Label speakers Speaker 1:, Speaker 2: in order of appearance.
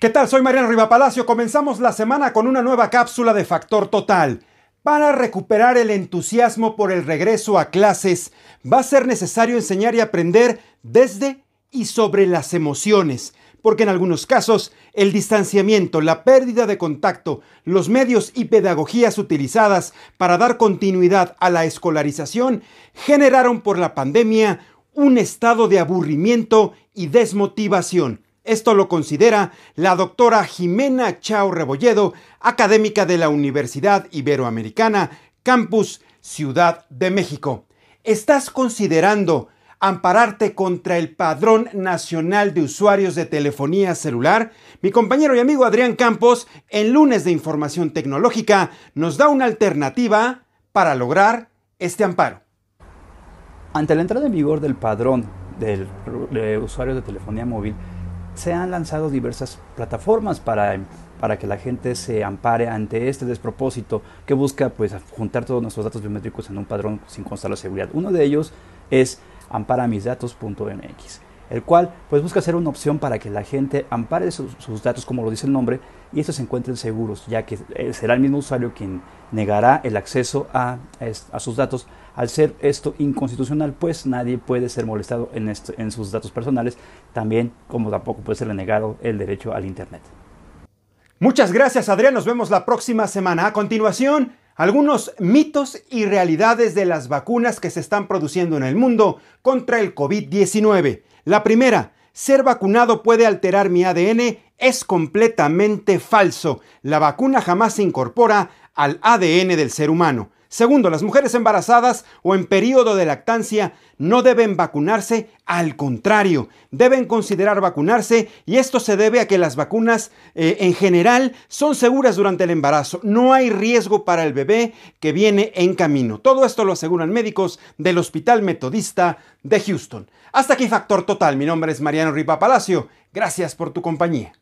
Speaker 1: ¿Qué tal? Soy Mariano Rivapalacio. Comenzamos la semana con una nueva cápsula de Factor Total. Para recuperar el entusiasmo por el regreso a clases, va a ser necesario enseñar y aprender desde y sobre las emociones, porque en algunos casos el distanciamiento, la pérdida de contacto, los medios y pedagogías utilizadas para dar continuidad a la escolarización generaron por la pandemia un estado de aburrimiento y desmotivación. Esto lo considera la doctora Jimena Chao Rebolledo, académica de la Universidad Iberoamericana, Campus Ciudad de México. ¿Estás considerando ampararte contra el Padrón Nacional de Usuarios de Telefonía Celular? Mi compañero y amigo Adrián Campos, en lunes de Información Tecnológica, nos da una alternativa para lograr este amparo. Ante la entrada
Speaker 2: en vigor del Padrón de Usuarios de Telefonía Móvil, se han lanzado diversas plataformas para, que la gente se ampare ante este despropósito que busca pues, juntar todos nuestros datos biométricos en un padrón sin constar la seguridad. Uno de ellos es amparamisdatos.mx el cual pues busca ser una opción para que la gente ampare sus, datos como lo dice el nombre y estos se encuentren seguros, ya que eh, será el mismo usuario quien negará el acceso a, sus datos. Al ser esto inconstitucional, pues nadie puede ser molestado en, en sus datos personales, también como tampoco puede ser negado el
Speaker 1: derecho al Internet. Muchas gracias Adrián, nos vemos la próxima semana. A continuación, algunos mitos y realidades de las vacunas que se están produciendo en el mundo contra el COVID-19. La primera, ser vacunado puede alterar mi ADN, es completamente falso. La vacuna jamás se incorpora al ADN del ser humano. Segundo, las mujeres embarazadas o en periodo de lactancia no deben vacunarse, al contrario, deben considerar vacunarse y esto se debe a que las vacunas eh, en general son seguras durante el embarazo. No hay riesgo para el bebé que viene en camino. Todo esto lo aseguran médicos del Hospital Metodista de Houston. Hasta aquí Factor Total. Mi nombre es Mariano Ripa Palacio. Gracias por tu compañía.